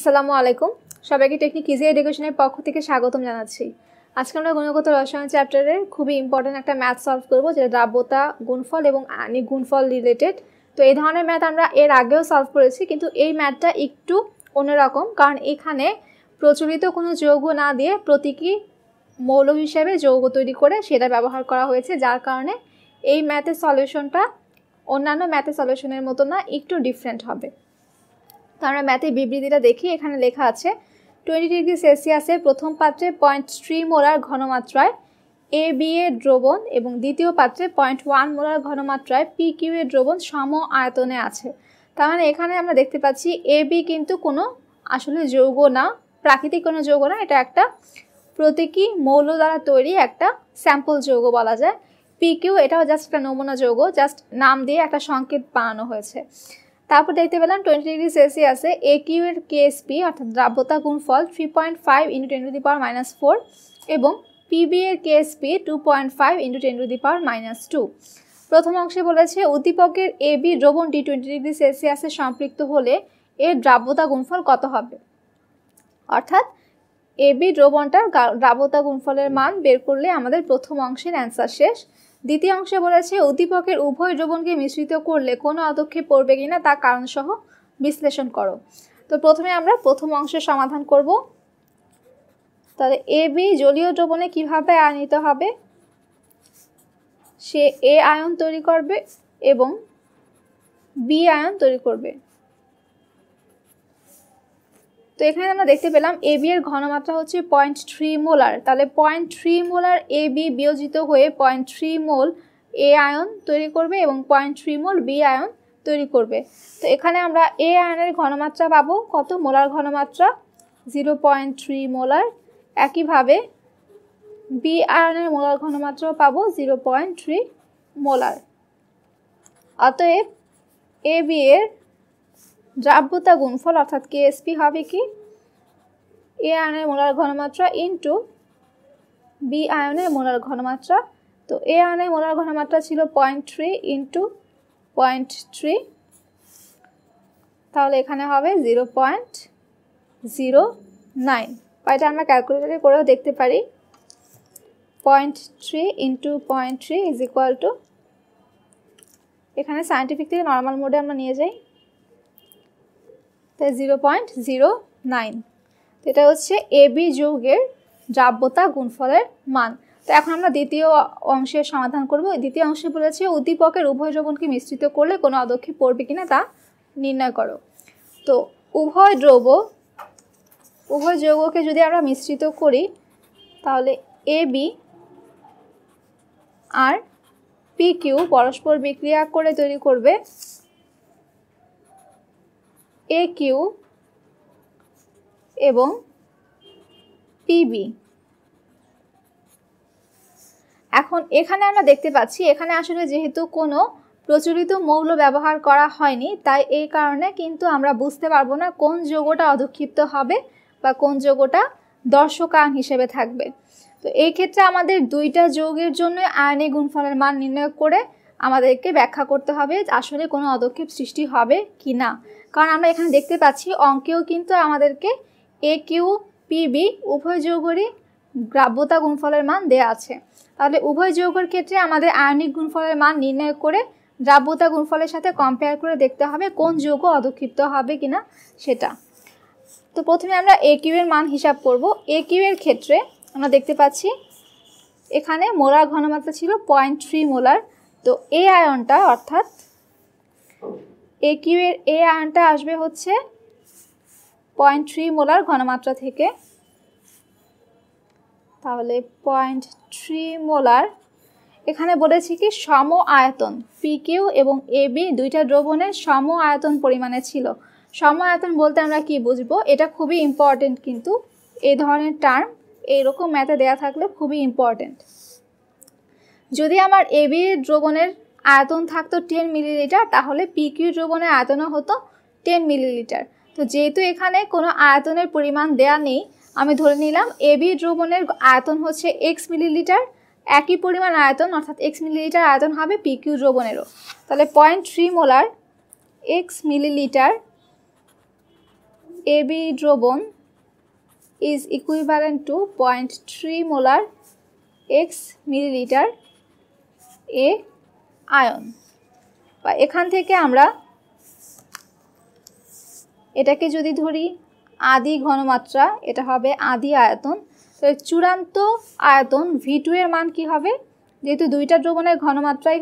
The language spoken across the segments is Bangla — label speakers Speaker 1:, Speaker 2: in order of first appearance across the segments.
Speaker 1: আসসালামু আলাইকুম সবাইকে টেকনিক ইজি এডুকেশনের পক্ষ থেকে স্বাগতম জানাচ্ছি আজকে আমরা গুণগত রসায়ন চ্যাপ্টারের খুবই ইম্পর্ট্যান্ট একটা ম্যাথ সলভ করব যেটা দ্রাব্যতা গুণফল এবং আনি গুণফল রিলেটেড তো এই ধরনের ম্যাথ আমরা এর আগেও সলভ করেছি কিন্তু এই ম্যাথটা একটু অন্যরকম কারণ এখানে প্রচলিত কোনো যৌগ না দিয়ে প্রতীকী মৌল হিসেবে যৌগ তৈরি করে সেটা ব্যবহার করা হয়েছে যার কারণে এই ম্যাথের সলিউশনটা অন্যান্য ম্যাথের সলিউশনের মতো না একটু ডিফারেন্ট হবে তো আমরা ম্যাথের বিবৃতিটা দেখি এখানে লেখা আছে টোয়েন্টি ডিগ্রি সেলসিয়াসের প্রথম পাত্রে পয়েন্ট থ্রি মোলার ঘনমাত্রায় এ বি এ দ্রবণ এবং দ্বিতীয় পাত্রে পয়েন্ট ওয়ান মোলার ঘনমাত্রায় পি কিউ এ দ্রবণ সম আয়তনে আছে তার মানে এখানে আমরা দেখতে পাচ্ছি এ বি কিন্তু কোনো আসলে যৌগ না প্রাকৃতিক কোনো যৌগ না এটা একটা প্রতীকী মৌল দ্বারা তৈরি একটা স্যাম্পল যৌগ বলা যায় পি কিউ এটাও জাস্ট একটা নমুনা যৌগ জাস্ট নাম দিয়ে একটা সংকেত বানানো হয়েছে তারপর দেখতে পেলাম টোয়েন্টি ডিগ্রি সেলসিয়াসে এ কিউ এর কেএসপি অর্থাৎ দ্রাব্যতা গুণফল three point five into ten to the power minus four এবং পিবি এর KSP two point five into ten to the power minus two প্রথম অংশে বলেছে উদ্দীপকের এ বি ডি টোয়েন্টি ডিগ্রি সেলসিয়াসে সম্পৃক্ত হলে এর দ্রাব্যতা গুণফল কত হবে অর্থাৎ এবি দ্রবণটার দ্রাবতা গুণফলের মান বের করলে আমাদের প্রথম অংশের অ্যান্সার শেষ দ্বিতীয় অংশে বলেছে উদ্দীপকের উভয় দ্রবণকে মিশ্রিত করলে কোনো আদক্ষেপ পড়বে কিনা তা কারণসহ বিশ্লেষণ করো তো প্রথমে আমরা প্রথম অংশের সমাধান করব তাহলে এ বি জলীয় দ্রবণে কীভাবে আয়নিত হবে সে এ আয়ন তৈরি করবে এবং বি আয়ন তৈরি করবে তো এখানে আমরা দেখতে পেলাম এ বি এর ঘনমাত্রা হচ্ছে পয়েন্ট থ্রি মোলার তাহলে point three molar A B বিয়োজিত হয়ে পয়েন্ট থ্রি মোল এ আয়ন তৈরি করবে এবং পয়েন্ট থ্রি মোল বি আয়ন তৈরি করবে তো এখানে আমরা এ আয়নের ঘনমাত্রা পাবো কত মোলার ঘনমাত্রা জিরো পয়েন্ট থ্রি মোলার একইভাবে বি আয়নের মোলার ঘনমাত্রাও পাবো জিরো পয়েন্ট থ্রি মোলার অতএব এ বি এর দ্রাব্যতা গুণফল অর্থাৎ কেএসপি হবে কি এ আয়নের মোলার ঘনমাত্রা ইন্টু বি আয়নের মোলার ঘনমাত্রা তো এ আয়নের মোলার ঘনমাত্রা ছিল point three into point three তাহলে এখানে হবে জিরো পয়েন্ট জিরো নাইন এটা আমরা ক্যালকুলেটারে করেও দেখতে পারি point three into point three is equal to এখানে সায়েন্টিফিক থেকে নর্মাল মোডে আমরা নিয়ে যাই তাই জিরো পয়েন্ট জিরো নাইন তো এটা হচ্ছে এ বি যৌগের দ্রাব্যতা গুণফলের মান তো এখন আমরা দ্বিতীয় অংশের সমাধান করব দ্বিতীয় অংশে বলেছে উদ্দীপকের উভয় দ্রবণকে মিশ্রিত করলে কোনো অদক্ষে পড়বে কিনা তা নির্ণয় করো তো উভয় দ্রব উভয় যৌগকে যদি আমরা মিশ্রিত করি তাহলে এ বি আর পি কিউ পরস্পর বিক্রিয়া করে তৈরি করবে এ কিউ এবং পিবি এখন এখানে আমরা দেখতে পাচ্ছি এখানে আসলে যেহেতু কোনো প্রচলিত মৌল ব্যবহার করা হয়নি তাই এই কারণে কিন্তু আমরা বুঝতে পারবো না কোন যৌগটা অধক্ষিপ্ত হবে বা কোন যোগটা দর্শকাং হিসেবে থাকবে তো এই ক্ষেত্রে আমাদের দুইটা যোগের জন্য আয়নে গুণফলের মান নির্ণয় করে আমাদেরকে ব্যাখ্যা করতে হবে আসলে কোনো অদক্ষেপ সৃষ্টি হবে কি না কারণ আমরা এখানে দেখতে পাচ্ছি অঙ্কেও কিন্তু আমাদেরকে এ কিউ পিবি উভয় যৌগরই গ্রাব্যতা গুণফলের মান দেয়া আছে তাহলে উভয় যৌগের ক্ষেত্রে আমাদের আয়নিক গুণফলের মান নির্ণয় করে দ্রাব্যতা গুণফলের সাথে কম্পেয়ার করে দেখতে হবে কোন যৌগ অধক্ষিপ্ত হবে কিনা সেটা তো প্রথমে আমরা এ কিউ এর মান হিসাব করব এ কিউ এর ক্ষেত্রে আমরা দেখতে পাচ্ছি এখানে মোলার ঘনমাত্রা ছিল পয়েন্ট থ্রি মোলার তো এ আয়নটা অর্থাৎ এ কিউয়ের এ আয়নটা আসবে হচ্ছে পয়েন্ট থ্রি মোলার ঘনমাত্রা থেকে তাহলে পয়েন্ট থ্রি মোলার এখানে বলেছি কি সম আয়তন পি কিউ এবং এ বি দুইটা দ্রবণের সম আয়তন পরিমাণে ছিল সম আয়তন বলতে আমরা কি বুঝবো এটা খুবই ইম্পর্টেন্ট কিন্তু এই ধরনের টার্ম এইরকম ম্যাথে দেয়া থাকলে খুবই ইম্পর্টেন্ট যদি আমার এবি দ্রবণের আয়তন থাকতো টেন মিলিলিটার তাহলে পিকিউ দ্রবণের আয়তনও হতো টেন মিলিলিটার তো যেহেতু এখানে কোনো আয়তনের পরিমাণ দেয়া নেই আমি ধরে নিলাম এবি দ্রবণের আয়তন হচ্ছে এক্স মিলিলিটার একই পরিমাণ আয়তন অর্থাৎ এক্স মিলিলিটার আয়তন হবে পিকিউ দ্রবণেরও তাহলে point three molar X milliliter AB দ্রবণ is equivalent to point three molar X milliliter A আয়ন বা এখান থেকে আমরা এটাকে যদি ধরি আদি ঘনমাত্রা এটা হবে আদি আয়তন তো চূড়ান্ত আয়তন ভি টু এর মান কি হবে যেহেতু দুইটা দ্রবণের ঘনমাত্রাই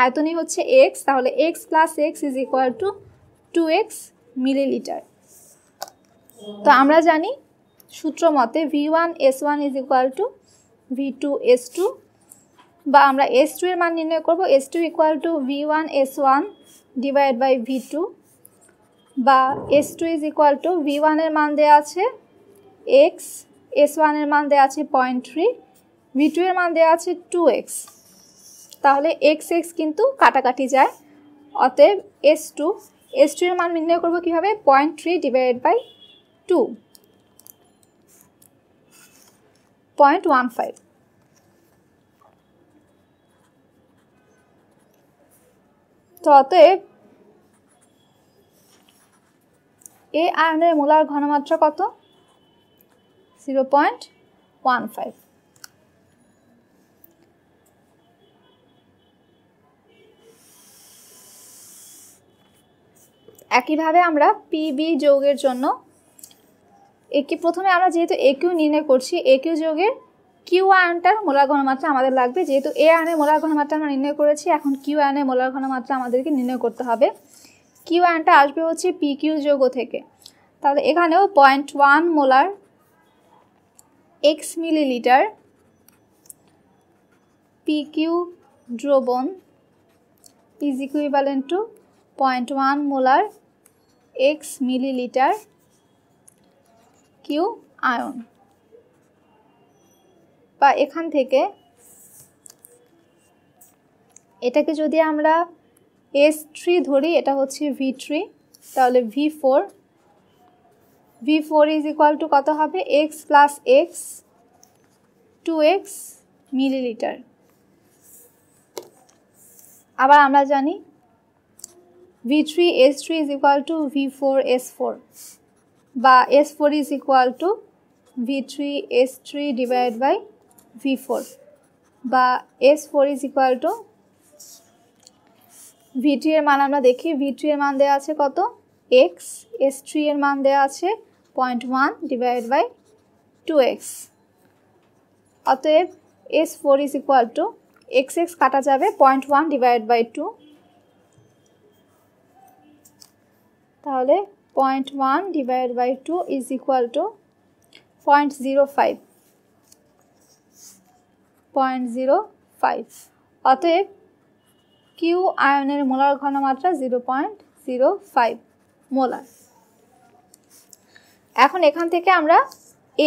Speaker 1: আয়তনই হচ্ছে এক্স তাহলে X plus X is equal to two X milliliter তো আমরা জানি সূত্র মতে V one S one is equal to V two S two বা আমরা এস টু এর মান নির্ণয় করব S two equal to V one S one divide by V two বা S two is equal to V ওয়ানের মান দেওয়া আছে এক্স এস ওয়ানের মান দেওয়া আছে পয়েন্ট থ্রি ভি টু এর মান দেওয়া আছে টু এক্স তাহলে এক্স এক্স কিন্তু কাটাকাটি যায় অতএব এস টু এস টু এর মান নির্ণয় করবো কীভাবে point three divide by two point one five তো অতএব এ আয়নের মোলার ঘনমাত্রা কত জিরো পয়েন্ট ওয়ান ফাইভ একইভাবে আমরা পিবি যোগের জন্য একে প্রথমে আমরা যেহেতু এ কিউ নির্ণয় করছি এ কিউ যোগের কিউ আয়নটার মোলার ঘনমাত্রা আমাদের লাগবে যেহেতু এ আয়নের মোলার ঘনমাত্রা আমরা নির্ণয় করেছি এখন কিউ আয়নের মোলার ঘনমাত্রা আমাদেরকে নির্ণয় করতে হবে কিউ আয়নটা আসবে হচ্ছে পি কিউ যোগ থেকে তাহলে এখানেও point one molar X milliliter P Q দ্রবণ is equivalent to point one molar X milliliter Q আয়ন বা এখান থেকে এটাকে যদি আমরা এস থ্রি ধরি এটা হচ্ছে ভি থ্রি তাহলে V four V four is equal to কত হবে X plus X two X milliliter আবার আমরা জানি V three S three is equal to V four S four বা S four is equal to V three S three divide by V four বা S four is equal to V three এর মান আমরা দেখি ভি থ্রি এর মান দেওয়া আছে কত এক্স এস থ্রি এর মান দেওয়া আছে point one divide by two X অতএব S four is equal to X X কাটা যাবে point one divide by two তাহলে point one divide by two is equal to point zero five point zero five অতএব কিউ আয়নের মোলার ঘনমাত্রা zero point zero five molar এখন এখান থেকে আমরা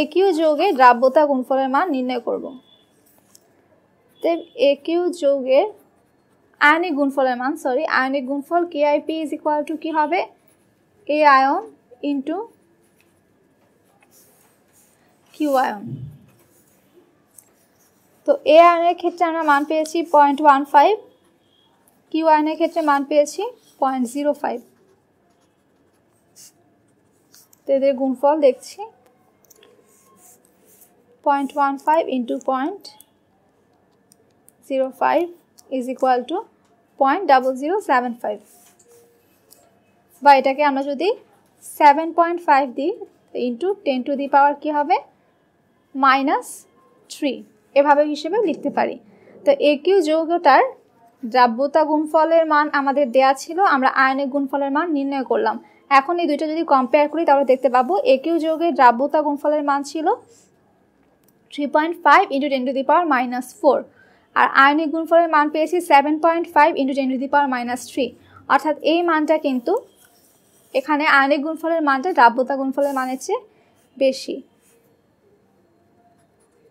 Speaker 1: এ কিউ যোগে দ্রাব্যতা গুণফলের মান নির্ণয় করব এ কিউ যৌগের আয়নিক গুণফলের মান সরি আয়নিক গুণফল K I P is equal to কী হবে এ আয়ন ইন্টু কিউ আয়ন তো এ আয়নের ক্ষেত্রে আমরা মান পেয়েছি পয়েন্ট ওয়ান ফাইভ কিউ আয়নের ক্ষেত্রে মান পেয়েছি পয়েন্ট জিরো ফাইভ তো এদের গুণফল দেখছি point one five into point zero five is equal to point double zero seven five বা এটাকে আমরা যদি সেভেন পয়েন্ট ফাইভ দিই into ten to the power কী হবে মাইনাস থ্রি এভাবে হিসেবে লিখতে পারি তো একিউ যৌগটার দ্রাব্যতা গুণফলের মান আমাদের দেয়া ছিল আমরা আয়নিক গুণফলের মান নির্ণয় করলাম এখন এই দুইটা যদি কম্পেয়ার করি তাহলে দেখতে পাবো একিউ যৌগের দ্রাব্যতা গুণফলের মান ছিল three point five into ten to the power minus four আর আয়নিক গুণফলের মান পেয়েছি seven point five into ten to the power minus three অর্থাৎ এই মানটা কিন্তু এখানে আয়নিক গুণফলের মানটা দ্রাব্যতা গুণফলের মানের চেয়ে বেশি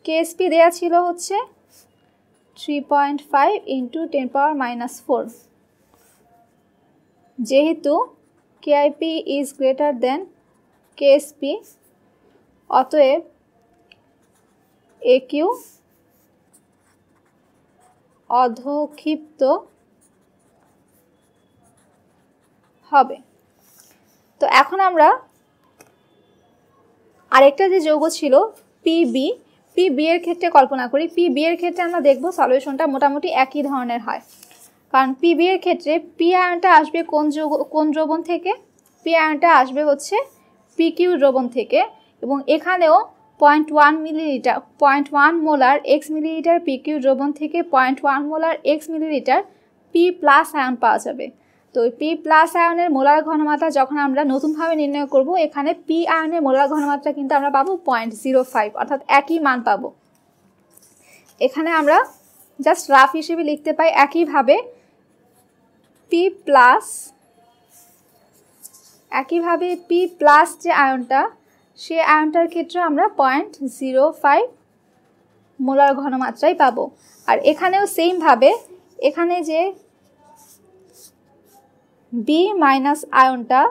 Speaker 1: কেএসপি দেয়া ছিল হচ্ছে three point five into ten power minus four যেহেতু KIP is greater than KSP অতএব এ কিউ অধক্ষিপ্ত হবে তো এখন আমরা আরেকটা যে যৌগ ছিল পিবি পি বি এর ক্ষেত্রে কল্পনা করি পি বি এর ক্ষেত্রে আমরা দেখব সলিউশনটা মোটামুটি একই ধরনের হয় কারণ পি বি এর ক্ষেত্রে পি আয়নটা আসবে কোন যৌগ কোন দ্রবণ থেকে পি আয়নটা আসবে হচ্ছে পি কিউ দ্রবণ থেকে এবং এখানেও point one milliliter point one molar X milliliter P Q দ্রবণ থেকে point one molar X milliliter P plus আয়ন পাওয়া যাবে তো পি প্লাস আয়নের মোলার ঘনমাত্রা যখন আমরা নতুনভাবে নির্ণয় করব এখানে পি আয়নের মোলার ঘনমাত্রা কিন্তু আমরা পাবো পয়েন্ট জিরো ফাইভ অর্থাৎ একই মান পাবো এখানে আমরা জাস্ট রাফ হিসেবে লিখতে পাই একইভাবে পি প্লাস একইভাবে পি প্লাস যে আয়নটা সে আয়নটার ক্ষেত্রে আমরা পয়েন্ট জিরো ফাইভ মোলার ঘনমাত্রাই পাবো আর এখানেও সেমভাবে এখানে যে বি মাইনাস আয়নটা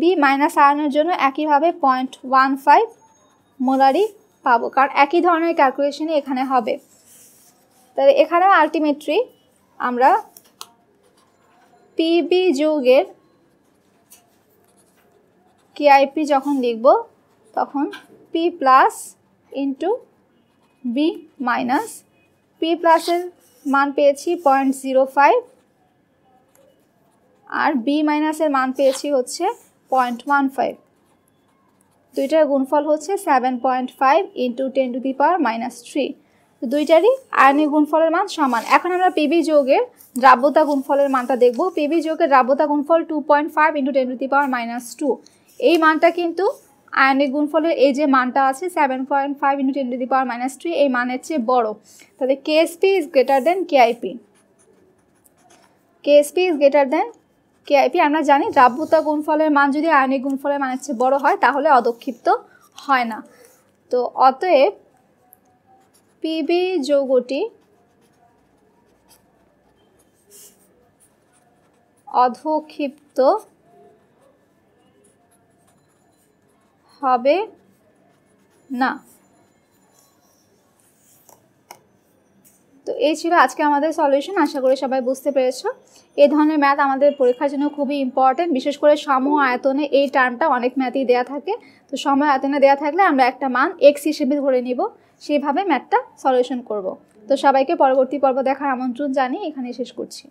Speaker 1: বি মাইনাস আয়নের জন্য একইভাবে পয়েন্ট ওয়ান ফাইভ মোলারই পাবো কারণ একই ধরনের ক্যালকুলেশনই এখানে হবে তাহলে এখানে আলটিমেটলি আমরা পিবি যুগের কেআইপি যখন লিখব তখন P plus into B minus P প্লাসের মান পেয়েছি পয়েন্ট জিরো ফাইভ আর বি মাইনাসের মান পেয়েছি হচ্ছে পয়েন্ট ওয়ান ফাইভ দুইটার গুণফল হচ্ছে seven point five into ten to the power minus three দুইটারই আয়নিক গুণফলের মান সমান এখন আমরা পিবি যোগের দ্রাব্যতা গুণফলের মানটা দেখব পিবি যোগের দ্রাব্যতা গুণফল two point five into ten to the power minus two এই মানটা কিন্তু আয়নিক গুণফলের এই যে মানটা আছে seven point five into ten to the power minus three এই মানের চেয়ে বড় তাহলে KSP is greater than KIP KSP is greater than KIP আমরা জানি দ্রাব্যতা গুণফলের মান যদি আয়নিক গুণফলের মানের চেয়ে বড় হয় তাহলে অদক্ষিপ্ত হয় না তো অতএব পিবি যৌগটি অধক্ষিপ্ত হবে না তো এই ছিল আজকে আমাদের সলিউশন আশা করি সবাই বুঝতে পেরেছ এই ধরনের ম্যাথ আমাদের পরীক্ষার জন্য খুবই ইম্পর্টেন্ট বিশেষ করে সম আয়তনে এই টার্মটা অনেক ম্যাথই দেয়া থাকে তো সম আয়তনে দেয়া থাকলে আমরা একটা মান এক্স হিসেবে ধরে নিব সেইভাবে ম্যাথটা সলিউশন করব তো সবাইকে পরবর্তী পর্ব দেখার আমন্ত্রণ জানিয়ে এখানে শেষ করছি